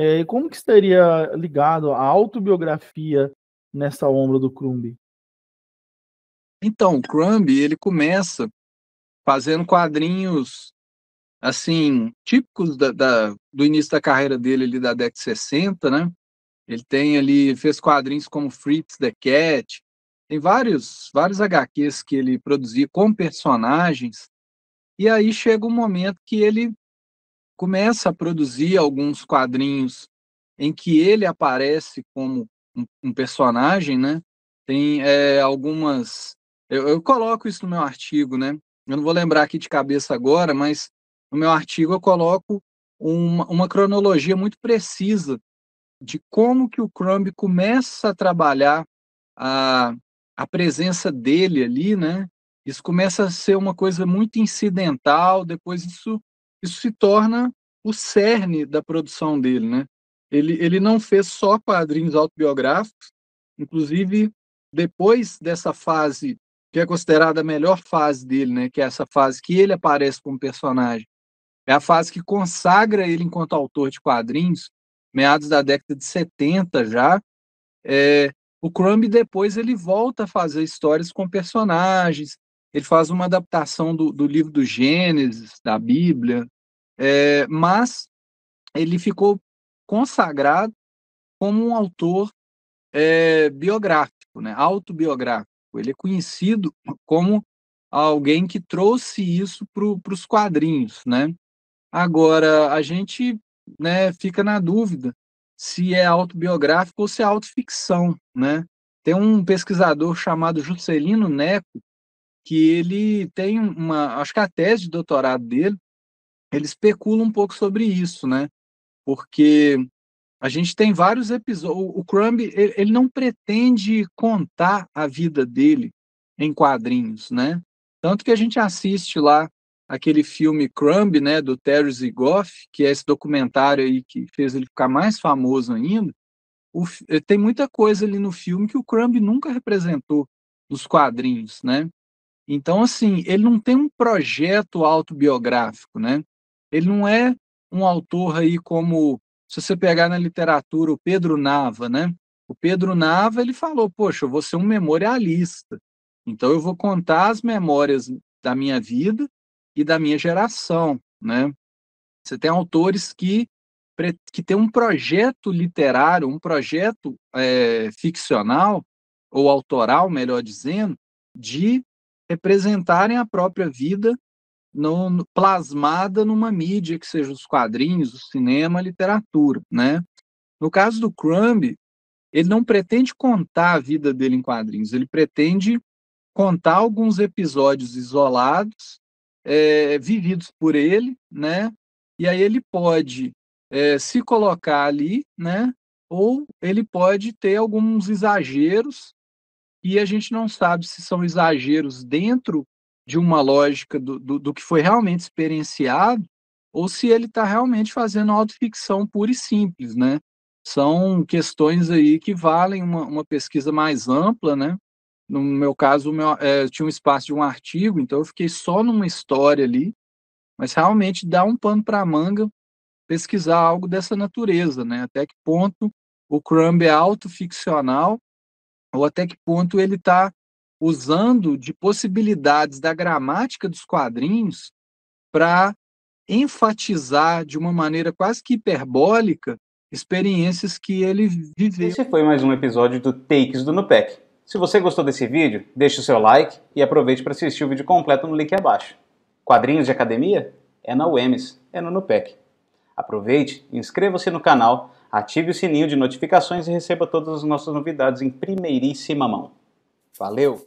É, como que estaria ligado a autobiografia nessa ombra do Crumb? Então, o Crumb, ele começa fazendo quadrinhos assim, típicos da, da, do início da carreira dele ali da década de 60, né? Ele tem ali, fez quadrinhos como Fritz the Cat, tem vários, vários HQs que ele produzia com personagens, e aí chega um momento que ele começa a produzir alguns quadrinhos em que ele aparece como um, um personagem, né? Tem é, algumas. Eu, eu coloco isso no meu artigo, né? Eu não vou lembrar aqui de cabeça agora, mas no meu artigo eu coloco uma, uma, cronologia muito precisa de como que o Crumb começa a trabalhar a, a presença dele ali, né? Isso começa a ser uma coisa muito incidental, depois isso isso se torna o cerne da produção dele, né? Ele, ele não fez só quadrinhos autobiográficos, inclusive depois dessa fase que é considerada a melhor fase dele, né? Que é essa fase que ele aparece como personagem. É a fase que consagra ele enquanto autor de quadrinhos, meados da década de 70 já. É, o Crumb depois ele volta a fazer histórias com personagens, ele faz uma adaptação do, do livro do Gênesis, da Bíblia, é, mas ele ficou consagrado como um autor é, biográfico, né, autobiográfico. Ele é conhecido como alguém que trouxe isso para os quadrinhos. Né? Agora, a gente né, fica na dúvida se é autobiográfico ou se é autoficção. Né? Tem um pesquisador chamado Juscelino Neco, que ele tem uma, acho que a tese de doutorado dele, ele especula um pouco sobre isso, né? Porque a gente tem vários episódios, o Crumb, ele não pretende contar a vida dele em quadrinhos, né? Tanto que a gente assiste lá aquele filme Crumb, né, do Terry Goff, que é esse documentário aí que fez ele ficar mais famoso ainda. O, eh, tem muita coisa ali no filme que o Crumb nunca representou nos quadrinhos, né? Então, assim, ele não tem um projeto autobiográfico, né? Ele não é um autor aí como, se você pegar na literatura, o Pedro Nava, né? O Pedro Nava, ele falou, poxa, eu vou ser um memorialista. Então, eu vou contar as memórias da minha vida e da minha geração, né? Você tem autores que, que têm um projeto literário, um projeto é, ficcional, ou autoral, melhor dizendo, de representarem a própria vida no, plasmada numa mídia que seja os quadrinhos, o cinema, a literatura, né? No caso do Crumb, ele não pretende contar a vida dele em quadrinhos, ele pretende contar alguns episódios isolados, é, vividos por ele, né? E aí ele pode é, se colocar ali, né? Ou ele pode ter alguns exageros e a gente não sabe se são exageros dentro de uma lógica do, do, do que foi realmente experienciado ou se ele está realmente fazendo autoficção pura e simples, né? São questões aí que valem uma, uma pesquisa mais ampla, né? No meu caso, meu, é, tinha um espaço de um artigo, então eu fiquei só numa história ali, mas realmente dá um pano para a manga pesquisar algo dessa natureza, né? Até que ponto o Crumb é autoficcional ou até que ponto ele está usando de possibilidades da gramática dos quadrinhos para enfatizar de uma maneira quase que hiperbólica experiências que ele viveu. Esse foi mais um episódio do Takes do Nupec. Se você gostou desse vídeo, deixe o seu like e aproveite para assistir o vídeo completo no link abaixo. Quadrinhos de academia? É na UEMS, é no Nupec. Aproveite e inscreva-se no canal Ative o sininho de notificações e receba todas as nossas novidades em primeiríssima mão. Valeu!